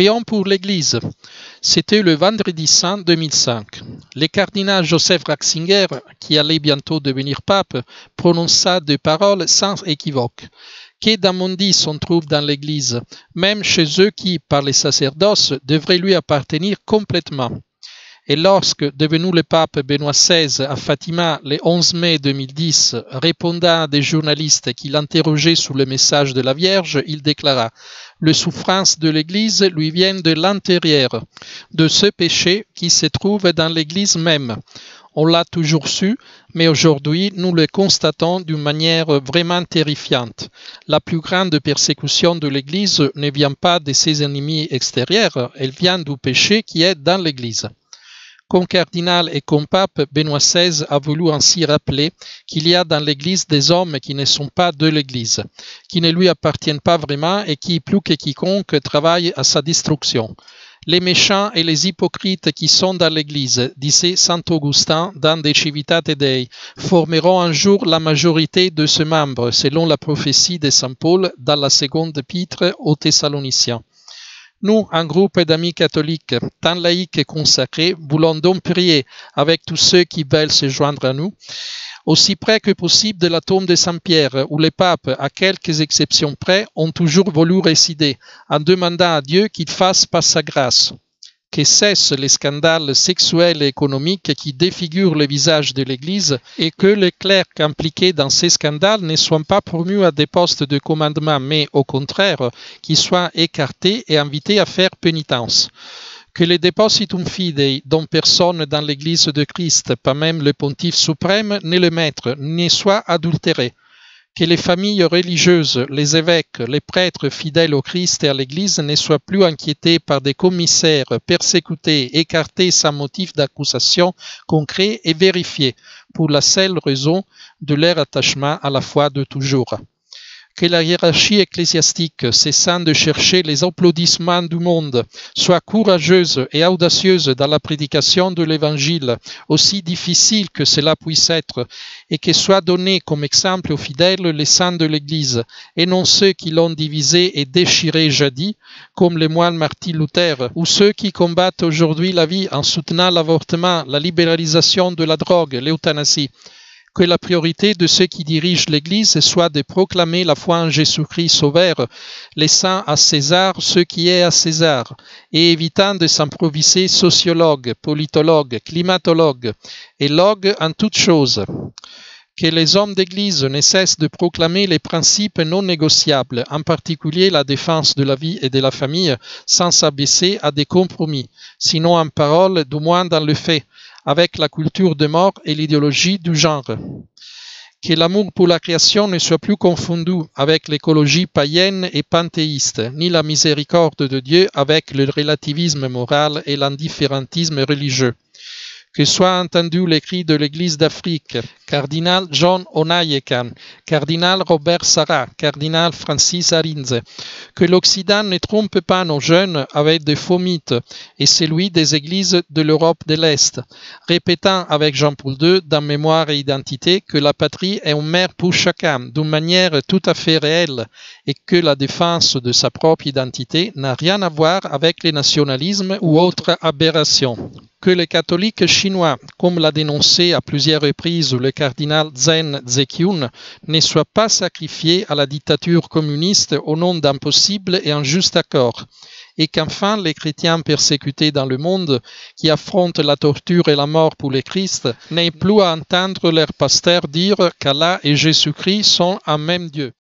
Prions pour l'Église. C'était le vendredi saint 2005. Le cardinal Joseph Raxinger, qui allait bientôt devenir pape, prononça des paroles sans équivoque. Que d'Amondis on trouve dans l'Église, même chez eux qui, par les sacerdoces, devraient lui appartenir complètement. Et lorsque, devenu le pape Benoît XVI à Fatima le 11 mai 2010, répondant à des journalistes qui l'interrogeaient sur le message de la Vierge, il déclara Les souffrances de l'Église lui viennent de l'intérieur, de ce péché qui se trouve dans l'Église même. On l'a toujours su, mais aujourd'hui nous le constatons d'une manière vraiment terrifiante. La plus grande persécution de l'Église ne vient pas de ses ennemis extérieurs, elle vient du péché qui est dans l'Église. Comme cardinal et comme pape, Benoît XVI a voulu ainsi rappeler qu'il y a dans l'Église des hommes qui ne sont pas de l'Église, qui ne lui appartiennent pas vraiment et qui, plus que quiconque, travaillent à sa destruction. Les méchants et les hypocrites qui sont dans l'Église, disait saint Augustin dans De Civitate Dei, formeront un jour la majorité de ce membre, selon la prophétie de saint Paul dans la seconde pitre aux Thessaloniciens. Nous, un groupe d'amis catholiques, tant laïcs et consacrés, voulons donc prier avec tous ceux qui veulent se joindre à nous, aussi près que possible de la tombe de Saint-Pierre, où les papes, à quelques exceptions près, ont toujours voulu récider, en demandant à Dieu qu'il fasse par sa grâce que cessent les scandales sexuels et économiques qui défigurent le visage de l'Église et que les clercs impliqués dans ces scandales ne soient pas promus à des postes de commandement, mais au contraire, qu'ils soient écartés et invités à faire pénitence que les depositum fidei, dont personne dans l'Église de Christ, pas même le pontife suprême, ni le maître, ne soient adultérés que les familles religieuses, les évêques, les prêtres fidèles au Christ et à l'Église ne soient plus inquiétés par des commissaires persécutés, écartés sans motif d'accusation concret et vérifié, pour la seule raison de leur attachement à la foi de toujours que la hiérarchie ecclésiastique cessant de chercher les applaudissements du monde, soit courageuse et audacieuse dans la prédication de l'Évangile, aussi difficile que cela puisse être, et que soit donné comme exemple aux fidèles les saints de l'Église, et non ceux qui l'ont divisé et déchiré jadis, comme les moines Martin Luther, ou ceux qui combattent aujourd'hui la vie en soutenant l'avortement, la libéralisation de la drogue, l'euthanasie que la priorité de ceux qui dirigent l'Église soit de proclamer la foi en Jésus-Christ Sauveur, laissant à César ce qui est à César, et évitant de s'improviser sociologue, politologue, climatologue et logue en toutes choses que les hommes d'Église ne cessent de proclamer les principes non négociables, en particulier la défense de la vie et de la famille, sans s'abaisser à des compromis, sinon en parole, du moins dans le fait, avec la culture de mort et l'idéologie du genre. Que l'amour pour la création ne soit plus confondu avec l'écologie païenne et panthéiste, ni la miséricorde de Dieu avec le relativisme moral et l'indifférentisme religieux que soient entendus les cris de l'Église d'Afrique, cardinal John Onayekan, cardinal Robert Sarah, cardinal Francis Arinze, que l'Occident ne trompe pas nos jeunes avec des faux mythes et celui des Églises de l'Europe de l'Est, répétant avec Jean-Paul II dans Mémoire et Identité que la patrie est une mère pour chacun d'une manière tout à fait réelle et que la défense de sa propre identité n'a rien à voir avec les nationalismes ou autres aberrations que les catholiques chinois, comme l'a dénoncé à plusieurs reprises le cardinal Zen Zekyun, ne soient pas sacrifiés à la dictature communiste au nom d'un possible et injuste accord, et qu'enfin les chrétiens persécutés dans le monde, qui affrontent la torture et la mort pour le Christ, n'aient plus à entendre leurs pasteurs dire qu'Allah et Jésus-Christ sont un même Dieu.